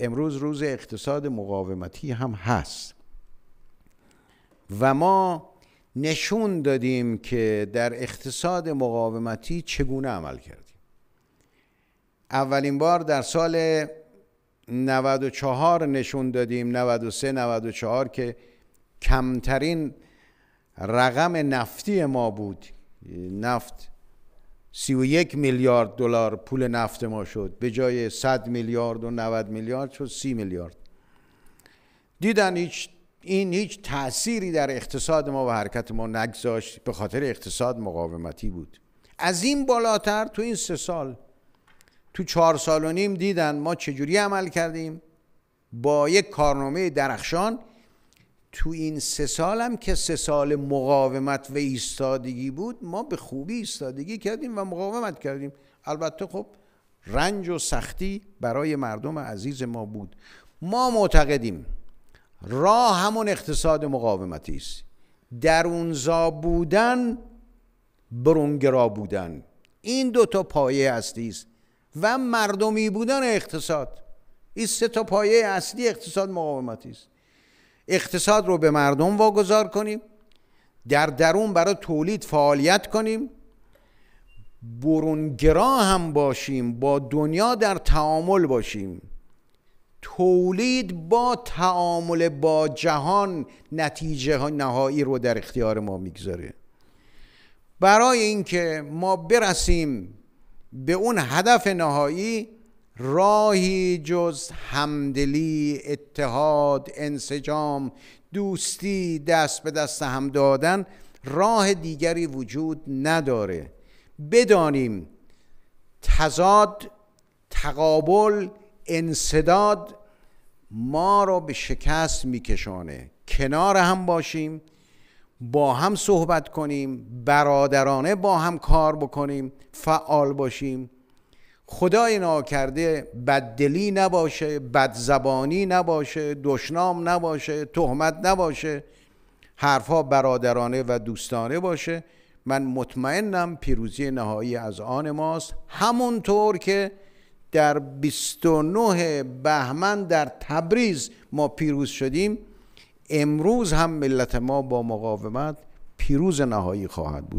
امروز روز اقتصاد مقاومتی هم هست و ما نشون دادیم که در اقتصاد مقاومتی چگونه عمل کردیم اولین بار در سال 94 نشون دادیم 93 94 که کمترین رقم نفتی ما بود نفت یک میلیارد دلار پول نفت ما شد به جای 100 میلیارد و 90 میلیارد شد 30 میلیارد دیدن هیچ این هیچ تأثیری در اقتصاد ما و حرکت ما نگذاشت به خاطر اقتصاد مقاومتی بود از این بالاتر تو این سه سال تو چهار سال و نیم دیدن ما چجوری عمل کردیم با یک کارنامه درخشان تو این سه سالم که سه سال مقاومت و ایستادگی بود ما به خوبی ایستادگی کردیم و مقاومت کردیم البته خب رنج و سختی برای مردم عزیز ما بود ما معتقدیم راه همون اقتصاد مقاومتی است درونزا بودن برونگرا بودن این دو تا پایه اصلی است و مردمی بودن اقتصاد این سه تا پایه اصلی اقتصاد مقاومتی است اقتصاد رو به مردم واگذار کنیم در درون برای تولید فعالیت کنیم برونگرا هم باشیم با دنیا در تعامل باشیم تولید با تعامل با جهان نتیجه نهایی رو در اختیار ما میگذاره برای اینکه ما برسیم به اون هدف نهایی راهی جز همدلی اتحاد انسجام دوستی دست به دست هم دادن راه دیگری وجود نداره بدانیم تضاد تقابل انصداد ما را به شکست میکشانه کنار هم باشیم با هم صحبت کنیم برادرانه با هم کار بکنیم فعال باشیم خدای ناکرده بددلی نباشه بدزبانی نباشه دشنام نباشه تهمت نباشه حرفها برادرانه و دوستانه باشه من مطمئنم پیروزی نهایی از آن ماست همونطور که در 29 بهمن در تبریز ما پیروز شدیم امروز هم ملت ما با مقاومت پیروز نهایی خواهد بود